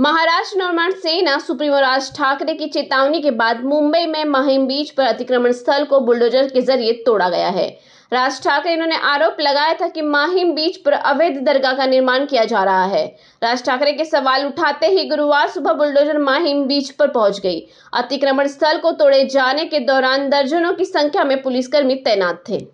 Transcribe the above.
महाराष्ट्र निर्माण सेना सुप्रीमो राज ठाकरे की चेतावनी के बाद मुंबई में महिम बीच पर अतिक्रमण स्थल को बुलडोजर के जरिए तोड़ा गया है राज ठाकरे इन्होंने आरोप लगाया था कि माहिम बीच पर अवैध दरगाह का निर्माण किया जा रहा है राज ठाकरे के सवाल उठाते ही गुरुवार सुबह बुलडोजर माहिम बीच पर पहुंच गई अतिक्रमण स्थल को तोड़े जाने के दौरान दर्जनों की संख्या में पुलिसकर्मी तैनात थे